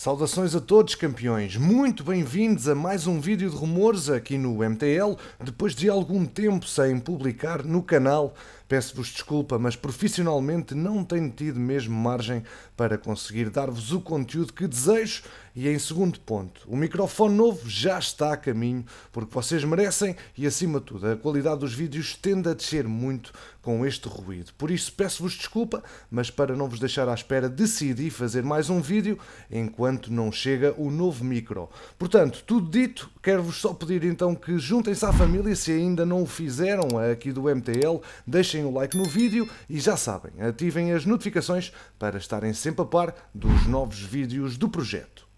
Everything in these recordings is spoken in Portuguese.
Saudações a todos, campeões! Muito bem-vindos a mais um vídeo de rumores aqui no MTL, depois de algum tempo sem publicar no canal. Peço-vos desculpa, mas profissionalmente não tenho tido mesmo margem para conseguir dar-vos o conteúdo que desejo. E em segundo ponto, o microfone novo já está a caminho, porque vocês merecem e, acima de tudo, a qualidade dos vídeos tende a descer muito com este ruído. Por isso, peço-vos desculpa, mas para não vos deixar à espera, decidi fazer mais um vídeo enquanto não chega o novo micro. Portanto, tudo dito, quero-vos só pedir então que juntem-se à família se ainda não o fizeram aqui do MTL, deixem deixem o like no vídeo e já sabem, ativem as notificações para estarem sempre a par dos novos vídeos do projeto.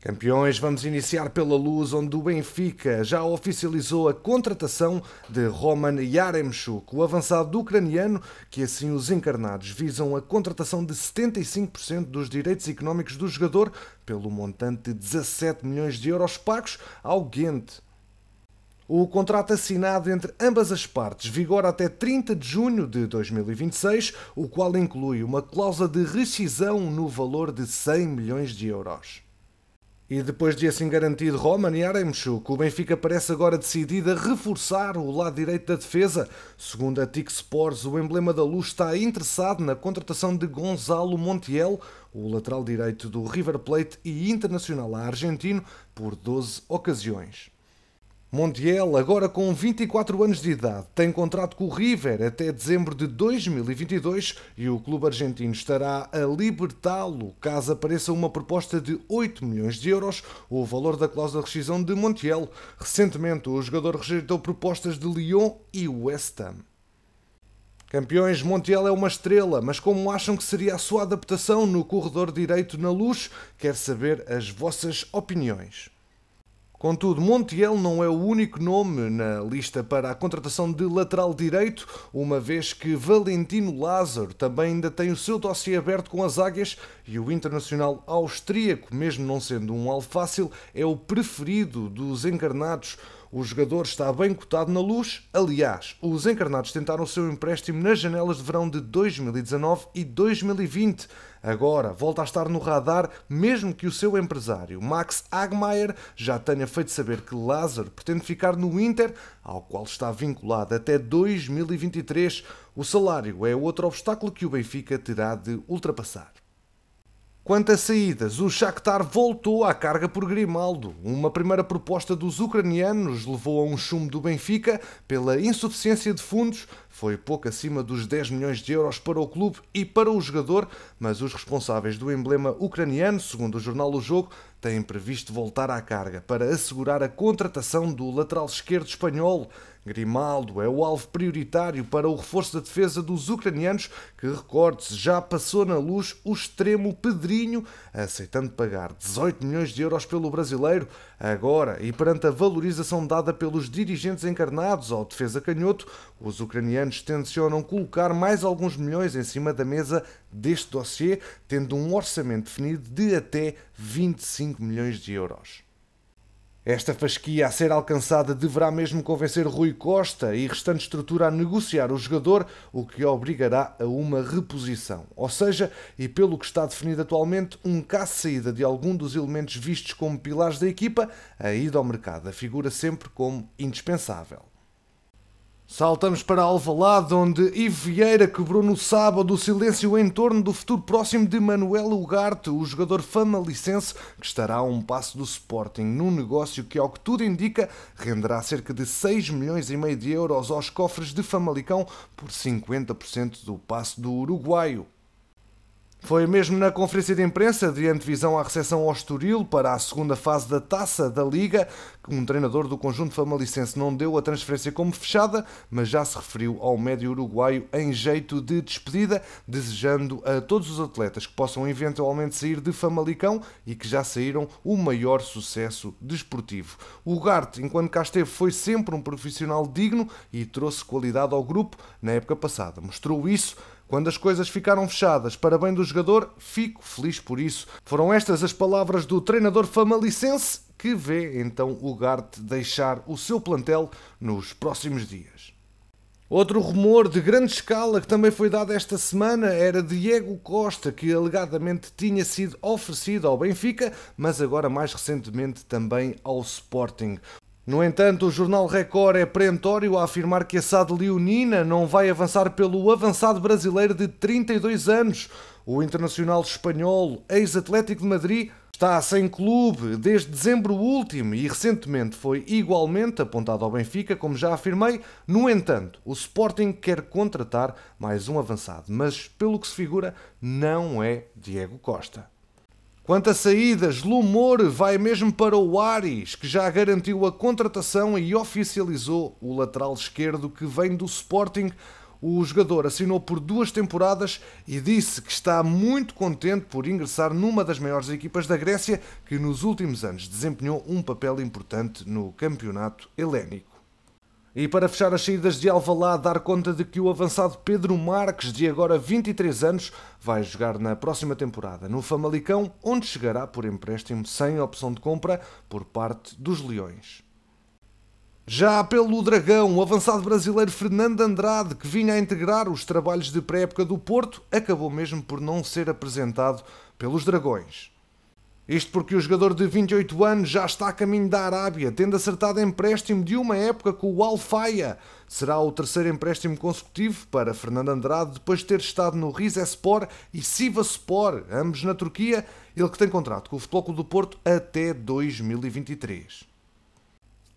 Campeões, vamos iniciar pela luz, onde o Benfica já oficializou a contratação de Roman Yaremchuk, o avançado ucraniano, que assim os encarnados visam a contratação de 75% dos direitos económicos do jogador, pelo montante de 17 milhões de euros pagos ao Ghent. O contrato assinado entre ambas as partes vigora até 30 de junho de 2026, o qual inclui uma cláusula de rescisão no valor de 100 milhões de euros. E depois de assim garantir Roman e Aremchuk, o Benfica parece agora decidido a reforçar o lado direito da defesa. Segundo a TIC Sports, o emblema da luz está interessado na contratação de Gonzalo Montiel, o lateral direito do River Plate e internacional argentino, por 12 ocasiões. Montiel, agora com 24 anos de idade, tem contrato com o River até dezembro de 2022 e o clube argentino estará a libertá-lo caso apareça uma proposta de 8 milhões de euros, o valor da cláusula de rescisão de Montiel. Recentemente, o jogador rejeitou propostas de Lyon e West Ham. Campeões, Montiel é uma estrela, mas como acham que seria a sua adaptação no corredor direito na luz? Quero saber as vossas opiniões. Contudo, Montiel não é o único nome na lista para a contratação de lateral direito, uma vez que Valentino Lázaro também ainda tem o seu dossiê aberto com as águias e o internacional austríaco, mesmo não sendo um fácil, é o preferido dos encarnados. O jogador está bem cotado na luz. Aliás, os encarnados tentaram o seu empréstimo nas janelas de verão de 2019 e 2020. Agora volta a estar no radar, mesmo que o seu empresário, Max Agmaier, já tenha feito saber que Lázaro pretende ficar no Inter, ao qual está vinculado até 2023. O salário é outro obstáculo que o Benfica terá de ultrapassar. Quanto a saídas, o Shakhtar voltou à carga por Grimaldo. Uma primeira proposta dos ucranianos levou a um chumbo do Benfica pela insuficiência de fundos, foi pouco acima dos 10 milhões de euros para o clube e para o jogador, mas os responsáveis do emblema ucraniano, segundo o jornal O Jogo, têm previsto voltar à carga para assegurar a contratação do lateral esquerdo espanhol. Grimaldo é o alvo prioritário para o reforço da defesa dos ucranianos, que, recorde-se, já passou na luz o extremo Pedrinho, aceitando pagar 18 milhões de euros pelo brasileiro. Agora, e perante a valorização dada pelos dirigentes encarnados ao defesa canhoto, os ucranianos tencionam colocar mais alguns milhões em cima da mesa deste dossiê, tendo um orçamento definido de até 25 5 milhões de euros. Esta fasquia a ser alcançada deverá mesmo convencer Rui Costa e restante estrutura a negociar o jogador, o que obrigará a uma reposição. Ou seja, e pelo que está definido atualmente, um caso saída de algum dos elementos vistos como pilares da equipa, a ida ao mercado a figura sempre como indispensável. Saltamos para Alvalade, onde Ivo Vieira quebrou no sábado o silêncio em torno do futuro próximo de Manuel Ugarte, o jogador famalicense que estará a um passo do Sporting, num negócio que, ao que tudo indica, renderá cerca de 6 milhões e meio de euros aos cofres de Famalicão por 50% do passo do uruguaio. Foi mesmo na conferência de imprensa de antevisão à recepção ao Estoril para a segunda fase da Taça da Liga que um treinador do conjunto famalicense não deu a transferência como fechada, mas já se referiu ao médio uruguaio em jeito de despedida, desejando a todos os atletas que possam eventualmente sair de Famalicão e que já saíram o maior sucesso desportivo. O Garte, enquanto cá esteve, foi sempre um profissional digno e trouxe qualidade ao grupo na época passada. Mostrou isso quando as coisas ficaram fechadas para bem do jogador, fico feliz por isso. Foram estas as palavras do treinador famalicense que vê então o Gart deixar o seu plantel nos próximos dias. Outro rumor de grande escala que também foi dado esta semana era Diego Costa, que alegadamente tinha sido oferecido ao Benfica, mas agora mais recentemente também ao Sporting. No entanto, o jornal Record é preentório a afirmar que a SAD leonina não vai avançar pelo avançado brasileiro de 32 anos. O internacional espanhol, ex-Atlético de Madrid, está sem clube desde dezembro último e recentemente foi igualmente apontado ao Benfica, como já afirmei. No entanto, o Sporting quer contratar mais um avançado, mas pelo que se figura, não é Diego Costa. Quanto a saídas, Lumor vai mesmo para o Ares, que já garantiu a contratação e oficializou o lateral esquerdo que vem do Sporting. O jogador assinou por duas temporadas e disse que está muito contente por ingressar numa das maiores equipas da Grécia, que nos últimos anos desempenhou um papel importante no campeonato helénico. E para fechar as saídas de Alvalá, dar conta de que o avançado Pedro Marques, de agora 23 anos, vai jogar na próxima temporada no Famalicão, onde chegará por empréstimo sem opção de compra por parte dos Leões. Já pelo Dragão, o avançado brasileiro Fernando Andrade, que vinha a integrar os trabalhos de pré-época do Porto, acabou mesmo por não ser apresentado pelos Dragões. Isto porque o jogador de 28 anos já está a caminho da Arábia, tendo acertado empréstimo de uma época com o Alfaia. Será o terceiro empréstimo consecutivo para Fernando Andrade depois de ter estado no Rizespor e Sivaspor, ambos na Turquia, ele que tem contrato com o Futebol Clube do Porto até 2023.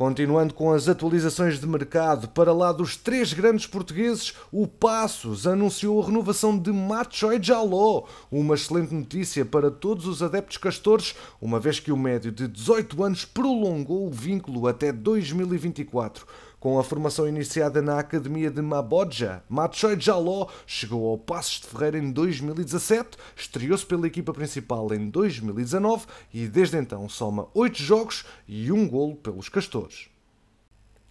Continuando com as atualizações de mercado, para lá dos três grandes portugueses, o Passos anunciou a renovação de e Jaló, uma excelente notícia para todos os adeptos castores, uma vez que o médio de 18 anos prolongou o vínculo até 2024. Com a formação iniciada na Academia de Mabodja, Matsoi Jaló chegou ao Passos de Ferreira em 2017, estreou-se pela equipa principal em 2019 e desde então soma 8 jogos e um golo pelos Castores.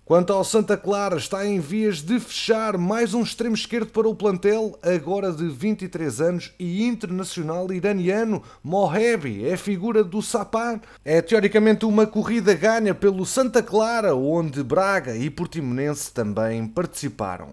Quanto ao Santa Clara, está em vias de fechar mais um extremo esquerdo para o plantel, agora de 23 anos e internacional iraniano. Mohebi é figura do Sapar. É teoricamente uma corrida ganha pelo Santa Clara, onde Braga e Portimonense também participaram.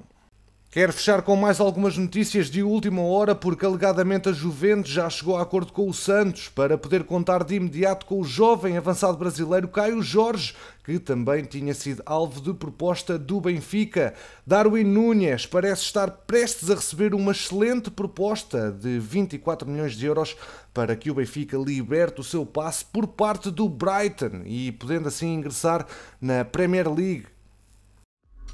Quer fechar com mais algumas notícias de última hora, porque alegadamente a Juventus já chegou a acordo com o Santos para poder contar de imediato com o jovem avançado brasileiro Caio Jorge, que também tinha sido alvo de proposta do Benfica. Darwin Nunes parece estar prestes a receber uma excelente proposta de 24 milhões de euros para que o Benfica liberte o seu passe por parte do Brighton e podendo assim ingressar na Premier League.